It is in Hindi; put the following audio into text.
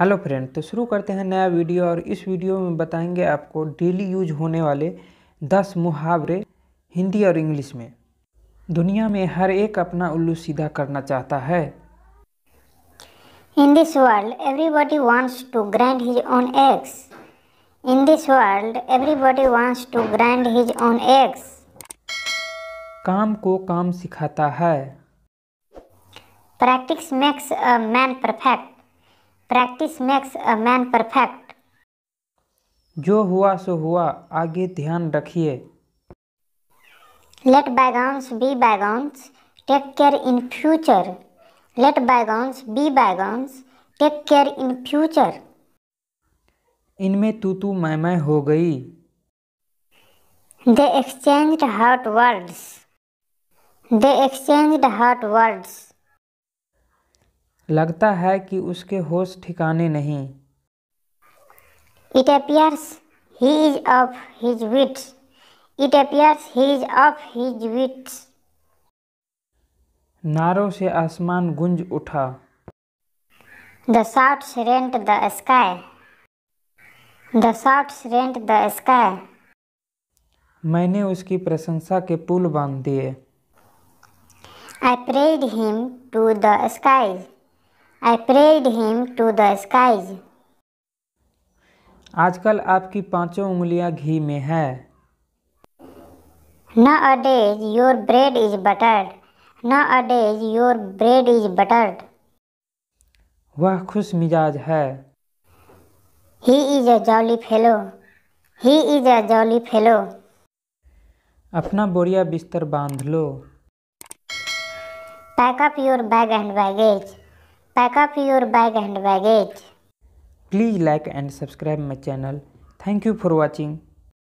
हेलो फ्रेंड तो शुरू करते हैं नया वीडियो और इस वीडियो में बताएंगे आपको डेली यूज होने वाले दस मुहावरे हिंदी और इंग्लिश में दुनिया में हर एक अपना उल्लू सीधा करना चाहता है in this world everybody wants to grind his own axe in this world everybody wants to grind his own axe काम को काम सिखाता है practice makes a man perfect practice makes a man perfect जो हुआ सो हुआ आगे ध्यान रखिए let bygones be bygones take care in future let bygones be bygones take care in future इनमें तू तू मैं मैं हो गई दे exchange hot words they exchange hot words लगता है कि उसके होश ठिकाने नहीं it appears he is off his wits it appears he is off his wits नारों से आसमान गुंज उठा the shots rent the sky the shots rent the sky मैंने उसकी प्रशंसा के पुल बांध दिए I prayed him to the sky I prayed him to the skies. आजकल आपकी पांचों उंगलियां घी में है nowadays your bread is buttered nowadays your bread is buttered वह खुश मिजाज है he is a jolly fellow he is a jolly fellow अपना बोरिया बिस्तर बांध लो pack up your bag and baggage Pack up your bag and baggage. Please like and subscribe my channel. Thank you for watching.